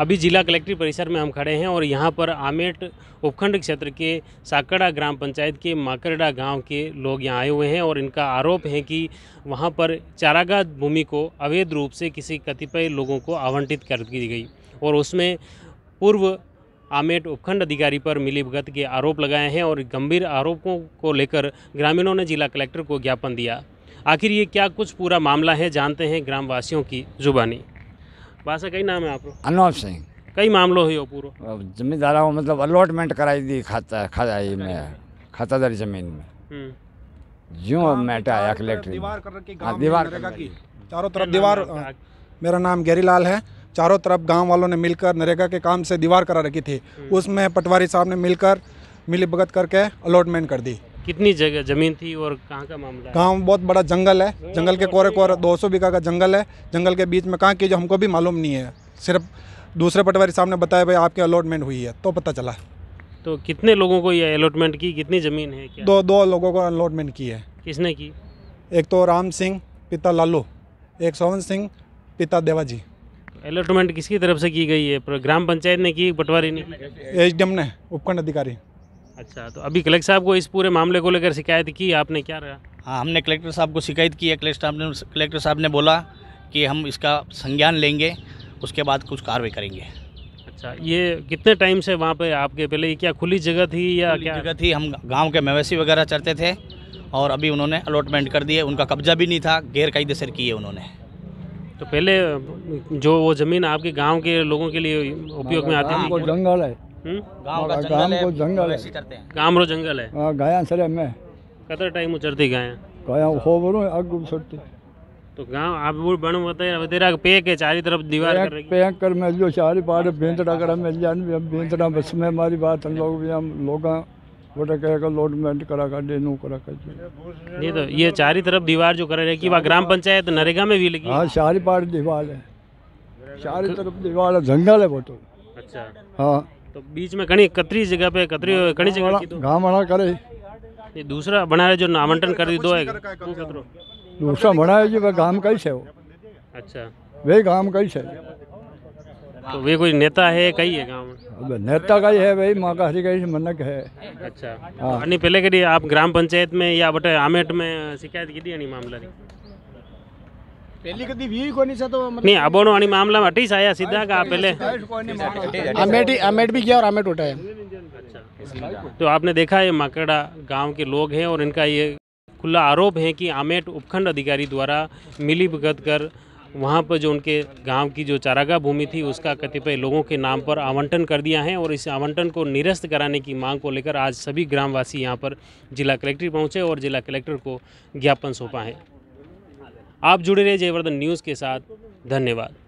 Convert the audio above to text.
अभी जिला कलेक्ट्री परिसर में हम खड़े हैं और यहाँ पर आमेट उपखंड क्षेत्र के साकड़ा ग्राम पंचायत के माकरडा गांव के लोग यहाँ आए हुए हैं और इनका आरोप है कि वहाँ पर चारागाह भूमि को अवैध रूप से किसी कतिपय लोगों को आवंटित कर दी गई और उसमें पूर्व आमेट उपखंड अधिकारी पर मिली भगत के आरोप लगाए हैं और गंभीर आरोपों को लेकर ग्रामीणों ने जिला कलेक्टर को ज्ञापन दिया आखिर ये क्या कुछ पूरा मामला है जानते हैं ग्रामवासियों की जुबानी कई नाम है आप अनोप सिंह कई मामलो है पूरा मतलब अलॉटमेंट कराई दी खाता खाता में खातादारी जमीन में जो मैटर आया कलेक्टर दीवार कर हाँ, दीवार चारों तरफ दीवार मेरा नाम गैरी लाल है चारों तरफ गांव वालों ने मिलकर नरेगा के काम से दीवार करा रखी थी हम्म। उसमें पटवारी साहब ने मिलकर मिली भगत करके अलॉटमेंट कर दी कितनी जगह जमीन थी और कहाँ का मामला गाँव बहुत बड़ा जंगल है जंगल के कोरे कोरे दो सौ बीघा का जंगल है जंगल के बीच में कहाँ की जो हमको भी मालूम नहीं है सिर्फ दूसरे पटवारी साहब ने बताया भाई आपके अलॉटमेंट हुई है तो पता चला तो कितने लोगों को ये अलॉटमेंट की कितनी ज़मीन है क्या दो दो लोगों को अलॉटमेंट की है किसने की एक तो राम सिंह पिता लालू एक सोहन सिंह पिता देवा जी अलॉटमेंट किसकी तरफ से की गई है ग्राम पंचायत ने की पटवारी ने एच ने उपखंड अधिकारी अच्छा तो अभी कलेक्टर साहब को इस पूरे मामले को लेकर शिकायत की आपने क्या रहा हाँ हमने कलेक्टर साहब को शिकायत की है कलेक्टर साहब ने कलेक्टर साहब ने बोला कि हम इसका संज्ञान लेंगे उसके बाद कुछ कार्रवाई करेंगे अच्छा ये कितने टाइम से वहाँ पे आपके पहले ये क्या खुली जगह थी या क्या जगह थी हम गांव के मवेशी वगैरह चलते थे और अभी उन्होंने अलॉटमेंट कर दिए उनका कब्जा भी नहीं था गैर कायदे सर किए उन्होंने तो पहले जो वो ज़मीन आपके गाँव के लोगों के लिए उपयोग में आती हाँ, जंगल है हम्म? गांव का जंगल है जंगल है करते हैं गांव रो जंगल है हां गाया सरे में कतर टाइम उचरती गाया गाया हो बरो अग उचरती तो गांव आप वो बण बताए वतेरा पेक है चारी तरफ दीवार कर रही पेक कर मिल जो चारी पार बेंतड़ा कर मिल जान बेंतड़ा बस में हमारी बात हम लोग भी हम लोगा वोटा कहेगा लोड मेंट करा कर देनू करा कर नहीं तो ये चारी तरफ दीवार जो कर रही है वह ग्राम पंचायत नरेगा में भी लगी हाँ चारी पार दीवार है चारी तरफ दीवार है जंगल है वो तो अच्छा हाँ तो बीच में घनी कतरी जगह पे कतरी घनी जगह तो- गांव वाला करे ये दूसरा बनाया जो नामांकन कर दी दो है दूसरा बनाया जी वह गांव का ही है अच्छा वे गांव का ही तो वे कोई नेता है कई है गांव नेता का ही है भाई माँ का हरी का मनक है अच्छा हाँ। पहले के आप ग्राम पंचायत में या बटे आमेट में शिकायत की थी मामला પહેલી કદી વી કોની છે તો નહીં अमेट अमेट भी गया और अमेट तो आपने देखा ये माकड़ा गांव के लोग हैं और इनका ये खुला आरोप है कि आमेट उपखंड अधिकारी द्वारा मिली भगत कर वहाँ पर जो उनके गांव की जो चारागाह भूमि थी उसका कतिपय लोगों के नाम पर आवंटन कर दिया है और इस आवंटन को निरस्त कराने की मांग को लेकर आज सभी ग्रामवासी यहाँ पर जिला कलेक्टर पहुँचे और जिला कलेक्टर को ज्ञापन सौंपा है आप जुड़े रहे जयवर्धन न्यूज़ के साथ धन्यवाद